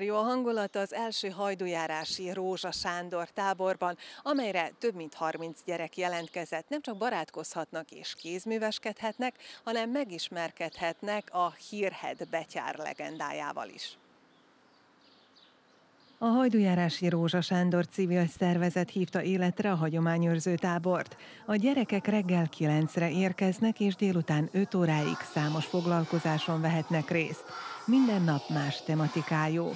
jó a hangulat az első hajdujárási Rózsa Sándor táborban, amelyre több mint 30 gyerek jelentkezett. Nem csak barátkozhatnak és kézműveskedhetnek, hanem megismerkedhetnek a hírhed betyár legendájával is. A hajdujárási Rózsa Sándor civil szervezet hívta életre a hagyományőrző tábort. A gyerekek reggel 9-re érkeznek, és délután 5 óráig számos foglalkozáson vehetnek részt. Minden nap más tematikájú.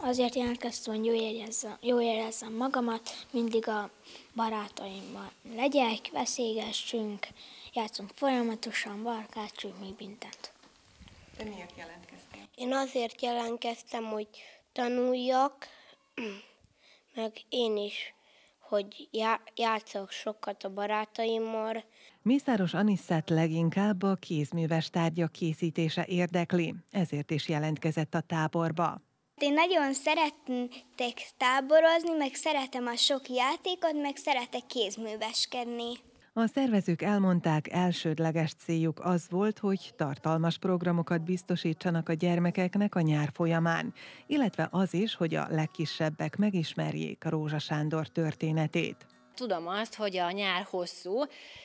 Azért jelentkeztem, hogy jól érezzem, jól érezzem magamat, mindig a barátaimban legyek, veszélyesünk, játszunk folyamatosan, barkácsunk, mi mindent. Te miért jelentkeztél? Én azért jelentkeztem, hogy tanuljak, meg én is, hogy já- játszok sokat a barátaimmal. Mészáros Anisszát leginkább a kézműves tárgyak készítése érdekli, ezért is jelentkezett a táborba. Én nagyon szeretnék táborozni, meg szeretem a sok játékot, meg szeretek kézműveskedni. A szervezők elmondták, elsődleges céljuk az volt, hogy tartalmas programokat biztosítsanak a gyermekeknek a nyár folyamán, illetve az is, hogy a legkisebbek megismerjék a Rózsa Sándor történetét tudom azt, hogy a nyár hosszú,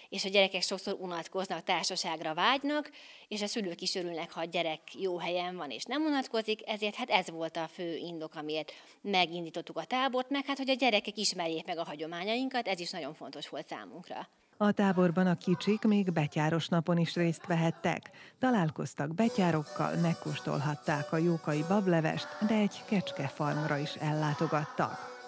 és a gyerekek sokszor unatkoznak, társaságra vágynak, és a szülők is örülnek, ha a gyerek jó helyen van és nem unatkozik, ezért hát ez volt a fő indok, amiért megindítottuk a tábort, meg hát, hogy a gyerekek ismerjék meg a hagyományainkat, ez is nagyon fontos volt számunkra. A táborban a kicsik még betyáros napon is részt vehettek. Találkoztak betyárokkal, megkóstolhatták a jókai bablevest, de egy kecskefarmra is ellátogattak.